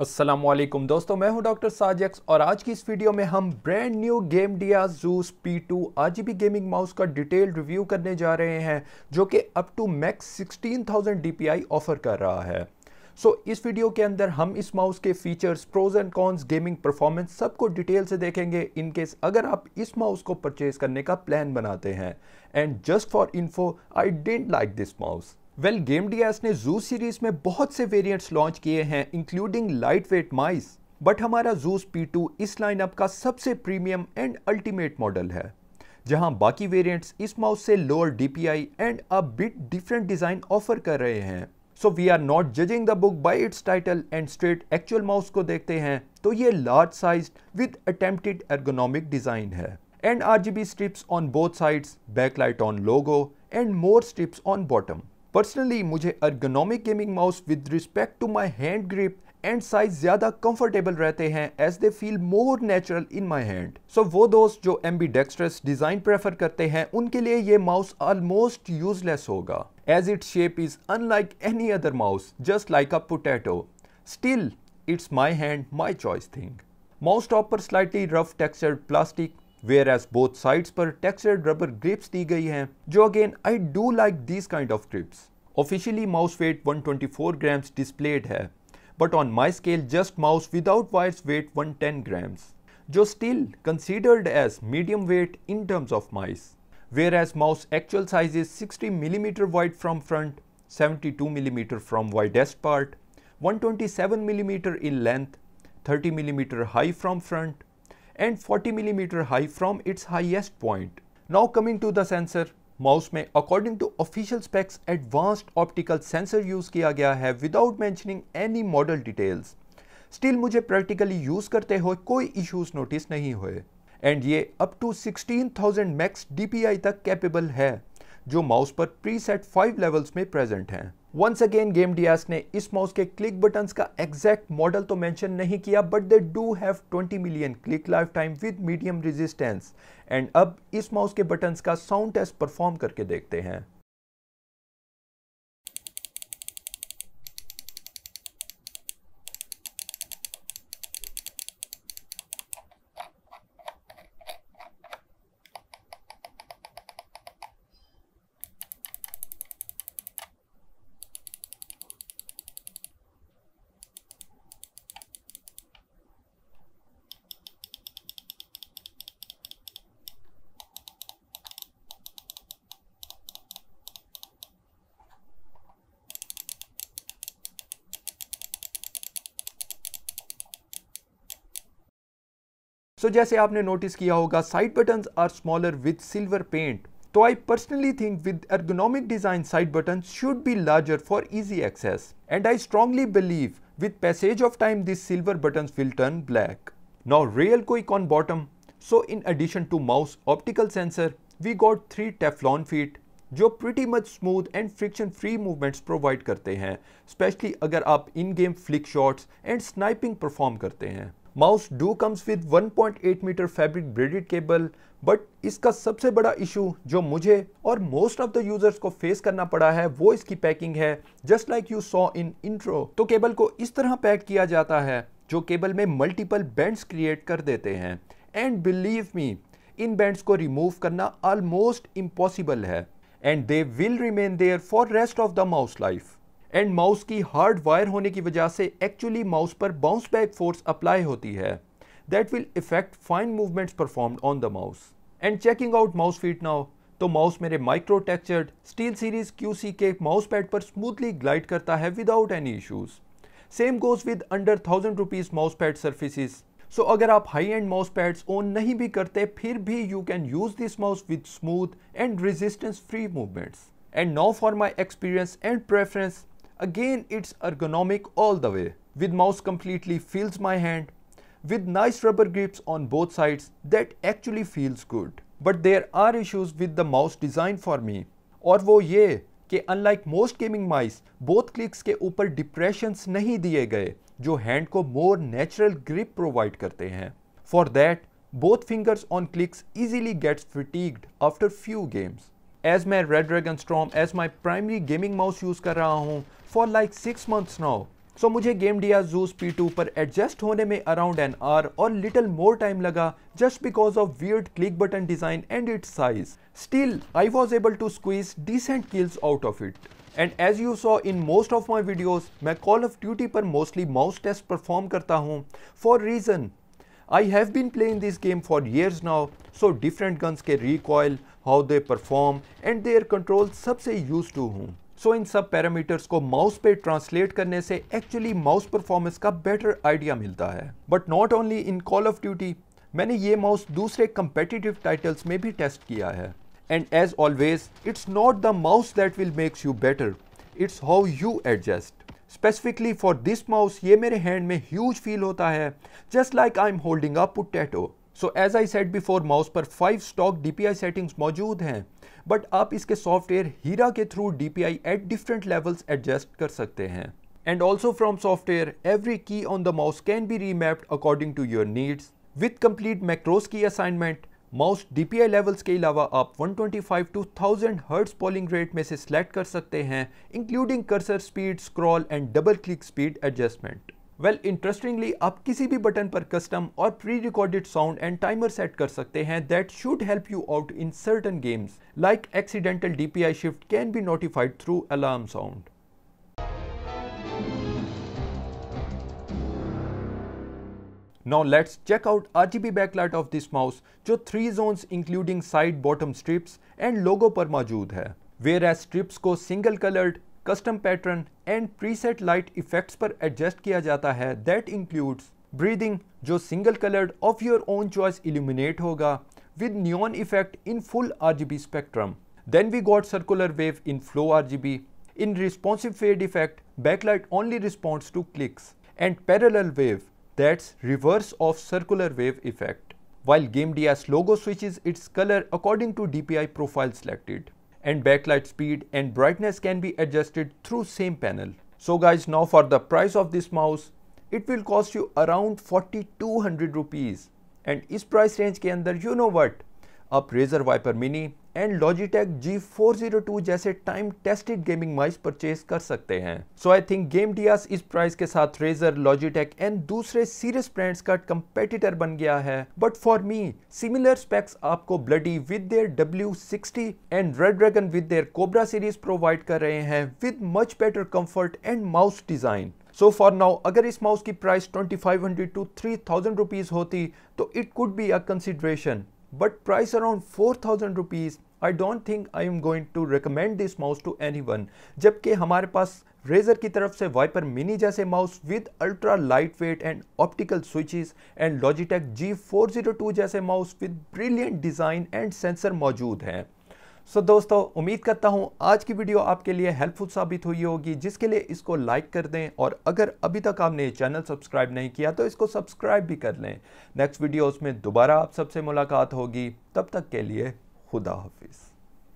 असलम दोस्तों मैं हूं डॉक्टर साजक्स और आज की इस वीडियो में हम brand new Gamdias Zeus P two आज भी गेमिंग माउस का डिटेल रिव्यू करने जा रहे हैं जो कि up to max 16,000 DPI offer कर रहा है सो so, इस वीडियो के अंदर हम इस माउस के features pros and cons gaming performance सबको डिटेल से देखेंगे इन केस अगर आप इस माउस को परचेज करने का प्लान बनाते हैं and just for info I dent like this mouse well well, game DS ने जू सीरीज में बहुत से वेरिएंट्स लॉन्च किए हैं including light weight mice but हमारा जूस टू इस लाइनअप का सबसे प्रीमियम एंड अल्टीमेट मॉडल है जहां बाकी वेरिएंट्स इस माउस से lower DPI and a bit different design offer कर रहे हैं so we are not judging the book by its title and straight actual mouse को देखते हैं तो ये large size with attempted ergonomic design है and R strips on both sides backlight on logo and more strips on bottom personally मुझे ergonomic gaming mouse with respect to my hand grip and size ज़्यादा comfortable रहते हैं as they feel more natural in my hand so वो दोस्त जो ambidextrous design prefer करते हैं उनके लिए ये माउस ऑलमोस्ट यूजलेस होगा as it shape is unlike any other mouse just like a potato still it's my hand my choice thing mouse top पर slightly rough textured plastic whereas both sides पर textured rubber grips दी गई हैं जो again I do like this kind of grips officially mouse weight 124 grams displayed है but on my scale just mouse without wires weight 110 grams जो still considered as medium weight in terms of mice where whereas mouse actual size is 60 mm wide from front, 72 mm from widest part, 127 millimetre in length 30 millimetre high from front end 40 millimetre high from its highest point now coming to the sensor mouse में according to official specs advanced optical sensor use किया गया है without mentioning any model details still मुझे practically use करते हुए कोई issues notice नहीं हुए एंड ये अप टू 16,000 मैक्स डीपीआई तक कैपेबल है जो माउस पर प्रीसेट 5 लेवल्स में प्रेजेंट हैं वंस अगेन गेम डियास ने इस माउस के क्लिक बटन्स का एग्जैक्ट मॉडल तो मेंशन नहीं किया but they do have 20 million click lifetime with medium resistance and अब इस माउस के बटन्स का साउंड टेस्ट परफॉर्म करके देखते हैं सो जैसे आपने नोटिस किया होगा side button are smaller with silver paint तो I personally think with ergonomic design side button should be larger for easy access and I strongly believe with passage of time this silver button will turn black now real कोई con bottom so in addition to mouse optical sensor we got three Teflon feet जो pretty much smooth and friction free movements provide करते हैं specially अगर आप in game flick shots and sniping perform करते हैं mouse do comes with 1.8 metre fabric braided cable but इसका सबसे बड़ा इशू जो मुझे और मोस्ट ऑफ द यूजर्स को फेस करना पड़ा है वो इसकी पैकिंग है just like you saw in intro तो केबल को इस तरह पैक किया जाता है जो केबल में मल्टीपल बैंड्स क्रिएट कर देते हैं एंड बिलीव मी इन बैंड्स को रिमूव करना ऑलमोस्ट इम्पॉसिबल है and they will remain there for rest of the mouse life and mouse की हार्ड वायर होने की वजह से एक्चुअली माउस पर बाउंस बैक फोर्स अप्लाई होती है that will affect fine movements perform on the mouse and checking out mouse feet now तो mouse मेरे micro textured SteelSeries QcK के माउस पैड पर स्मूथली ग्लाइड करता है without any issues same goes with under thousand rupees mouse pad surfaces so अगर आप high end mouse pads own नहीं भी करते फिर भी you can use this mouse with smooth and resistance free movements and now for my experience and preference Again, it's ergonomic all the way. With mouse completely fills my hand. With nice rubber grips on both sides, that actually feels good. But there are issues with the mouse design for me. और wo ye, ke unlike most gaming mice, both clicks ke ऊपर depressions nahi diye gaye, jo hand ko more natural grip provide karte hain. For that, both fingers on clicks easily gets fatigued after few games. As मैं Red Dragon Storm as my primary gaming mouse use kar raha हूँ for like six months now so मुझे Gamdias Zeus P two पर adjust होने में around an hour और little more time लगा just because of weird click button design and its size still I was able to squeeze decent kills out of it and as you saw in most of my videos मैं Call of Duty पर mostly mouse test perform करता हूँ for reason I have been playing this game for years now so different guns के recoil how they perform and their control सबसे used to हूँ so इन सब parameters को mouse पे translate करने से एक्चुअली माउस परफॉर्मेंस का बेटर आइडिया मिलता है but not only in Call of Duty मैंने ये माउस दूसरे कंपेटिटिव टाइटल्स में भी टेस्ट किया है and as always it's not the mouse that will makes you better it's how you adjust specifically for this mouse ये मेरे hand में ह्यूज फील होता है just like I am holding a potato so as I said before mouse पर five stock DPI settings मौजूद हैं but आप इसके सॉफ्टवेयर हीरा के through DPI at different levels adjust कर सकते हैं and also from software every key on the mouse can be remapped according to your needs with complete macros की assignment mouse D P I levels के अलावा आप one twenty five to thousand hertz polling rate में से select कर सकते हैं including cursor speed scroll and double click speed adjustment well interestingly आप किसी भी बटन पर कस्टम और prerecorded sound and timer set कर सकते हैं that should help you out in certain games like accidental DPI shift can be notified through alarm sound Now let's check out RGB backlight of this mouse जो three zones including side bottom strips and logo पर मौजूद है Whereas strips को single colored, custom pattern and preset light effects पर adjust किया जाता है that includes breathing जो single coloured of your own choice illuminate होगा with neon effect in full R spectrum then we got circular wave in flow are in responsive fade effect backlight only response to clicks and parallel wave that's reverse of circular wave effect while Gamdias logo switches its colour according to D P I profile selected and backlight speed and brightness can be adjusted through same panel. So guys now for the price of this mouse it will cost you around 4200 rupees and इस price range ke अंदर you know what अब Razer Viper Mini and Logitech G402 जैसे time tested gaming mice purchase कर सकते हैं so I think Gamdias इस price के साथ रेजर लॉजिटेक एंड दूसरे सीरियस ब्रांड्स का कंपेटिटर बन गया है but for me similar specs आपको Bloody with their W60 and Redragon with their Cobra series provide कर रहे हैं with much better comfort and mouse design so for now अगर इस माउस की प्राइस 2500 टू 3000 रुपीस होती तो it could be a consideration but price around thousand rupees I don't think I am going to recommend this mouse to anyone जबकि हमारे पास Razer की तरफ से वाइपर मिनी जैसे mouse with ultra light weight and optical switches and Logitech G four zero two जैसे mouse with brilliant design and sensor मौजूद हैं सो so, दोस्तों उम्मीद करता हूँ आज की वीडियो आपके लिए हेल्पफुल साबित हुई होगी जिसके लिए इसको लाइक कर दें और अगर अभी तक आपने चैनल सब्सक्राइब नहीं किया तो इसको सब्सक्राइब भी कर लें नेक्स्ट वीडियोस में दोबारा आप सबसे मुलाकात होगी तब तक के लिए खुदा हाफिज़